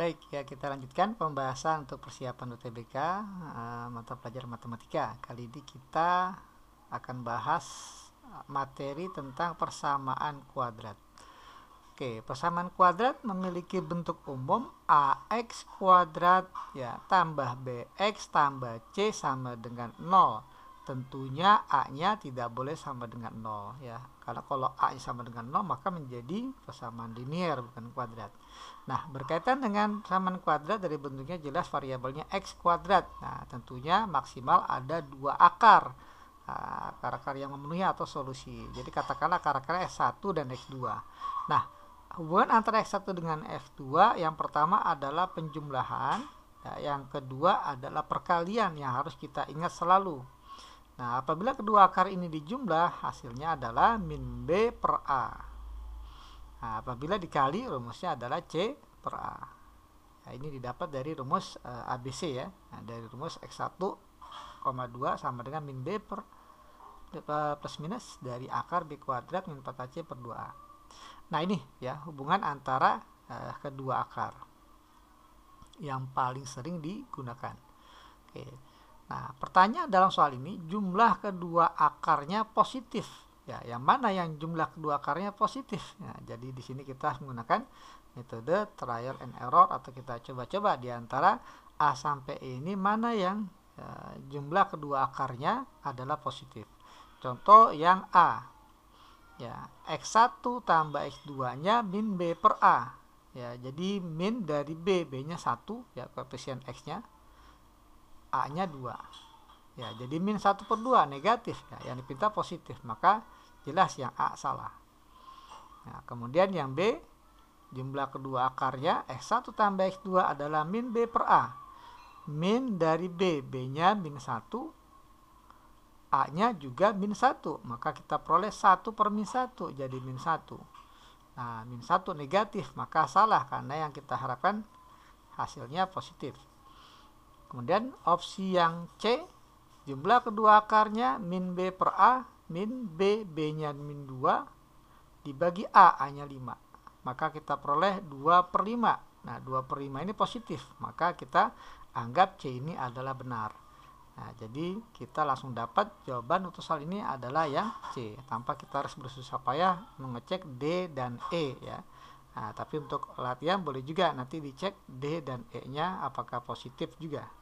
Baik, ya kita lanjutkan pembahasan untuk persiapan UTBK uh, eh, mata pelajaran matematika. Kali ini kita akan bahas eh, materi tentang persamaan kuadrat. Oke, persamaan kuadrat memiliki bentuk umum AX kuadrat ya tambah BX tambah C sama dengan 0 tentunya A-nya tidak boleh sama dengan nol ya. Karena kalau A nya sama dengan nol maka menjadi persamaan linier bukan kuadrat. Nah, berkaitan dengan persamaan kuadrat dari bentuknya jelas variabelnya x kuadrat. Nah, tentunya maksimal ada dua akar. Ah, akar-akar yang memenuhi atau solusi. Jadi katakanlah akar-akar x1 dan x2. Nah, hubungan antara x1 dengan f2 yang pertama adalah penjumlahan, Nah, yang kedua adalah perkalian yang harus kita ingat selalu. Nah, apabila kedua akar ini dijumlah, hasilnya adalah min B per A. Nah, apabila dikali, rumusnya adalah C per A. Nah, ini didapat dari rumus e, eh, ABC ya. Nah, dari rumus X1, 2 sama dengan min B per eh, plus minus dari akar B kuadrat min 4 c per 2A. Nah, ini ya hubungan antara e, kedua akar yang paling sering digunakan. Oke. Nah, pertanyaan dalam soal ini jumlah kedua akarnya positif. Ya, yang mana yang jumlah kedua akarnya positif? Nah, jadi di sini kita menggunakan metode trial and error atau kita coba-coba di antara A sampai E ini mana yang e, jumlah kedua akarnya adalah positif. Contoh yang A. Ya, X1 tambah X2-nya min B per A. Ya, jadi min dari B, B-nya 1, ya koefisien X-nya A-nya 2. Ya, jadi min 1 per 2 negatif. Ya, yang dipinta positif. Maka jelas yang A salah. Nah, kemudian yang B, jumlah kedua akarnya X1 eh, tambah X2 adalah min B per A. Min dari B, B-nya min 1, A-nya juga min 1. Maka kita peroleh 1 per min 1 jadi min 1. Nah, min 1 negatif, maka salah karena yang kita harapkan hasilnya positif. Kemudian opsi yang C, jumlah kedua akarnya min B per A, min B, B-nya min 2, dibagi A, A-nya 5. Maka kita peroleh 2 per 5. Nah, 2 per 5 ini positif, maka kita anggap C ini adalah benar. Nah, jadi kita langsung dapat jawaban untuk soal ini adalah yang C, tanpa kita harus bersusah payah mengecek D dan E ya. Nah, tapi untuk latihan boleh juga nanti dicek D dan E-nya apakah positif juga.